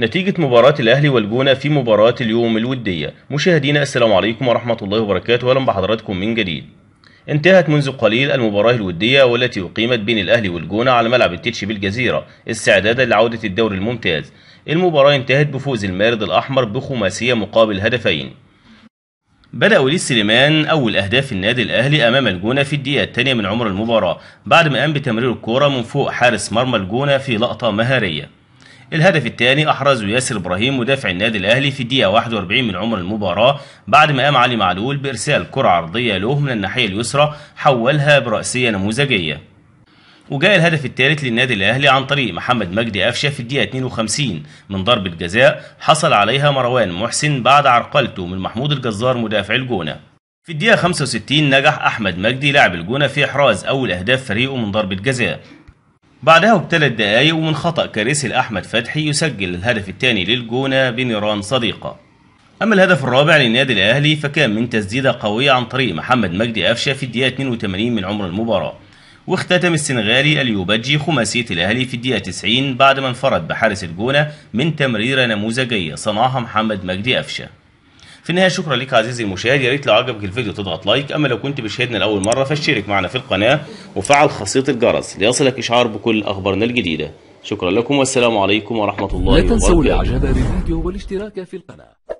نتيجة مباراة الأهلي والجونة في مباراة اليوم الودية مشاهدينا السلام عليكم ورحمة الله وبركاته أهلا بحضراتكم من جديد انتهت منذ قليل المباراة الودية والتي أقيمت بين الأهلي والجونة على ملعب التيتش بالجزيرة استعدادا لعودة الدوري الممتاز المباراة انتهت بفوز المارد الأحمر بخماسية مقابل هدفين بدأ وليد سليمان أول أهداف النادي الأهلي أمام الجونة في الدقيقة الثانية من عمر المباراة بعد ما قام بتمرير الكورة من فوق حارس مرمى الجونة في لقطة مهارية الهدف الثاني أحرزه ياسر إبراهيم مدافع النادي الأهلي في الدقيقة 41 من عمر المباراة بعد ما قام علي معلول بإرسال كرة عرضية له من الناحية اليسرى حولها برأسية نموذجية وجاء الهدف الثالث للنادي الاهلي عن طريق محمد مجدي قفشه في الدقيقه 52 من ضربه جزاء حصل عليها مروان محسن بعد عرقلته من محمود الجزار مدافع الجونه في الدقيقة 65 نجح أحمد مجدي لاعب الجونة في إحراز أول أهداف فريقه من ضربة جزاء بعدها بثلاث دقايق ومن خطأ كارثي لأحمد فتحي يسجل الهدف الثاني للجونة بنيران صديقة أما الهدف الرابع للنادي الأهلي فكان من تسديدة قوية عن طريق محمد مجدي قفشة في الدقيقة 82 من عمر المباراة واختتم السنغالي اليوبجي خماسية الأهلي في الدقيقة 90 بعد ما انفرد بحارس الجونة من تمريرة نموذجية صنعها محمد مجدي قفشة في النهايه شكرا لك عزيزي المشاهد يا ريت لو عجبك الفيديو تضغط لايك اما لو كنت بتشاهدنا لاول مره فاشترك معنا في القناه وفعل خاصيه الجرس ليصلك اشعار بكل اخبارنا الجديده شكرا لكم والسلام عليكم ورحمه الله وبركاته لا تنسوا الاعجاب بالفيديو والاشتراك في القناه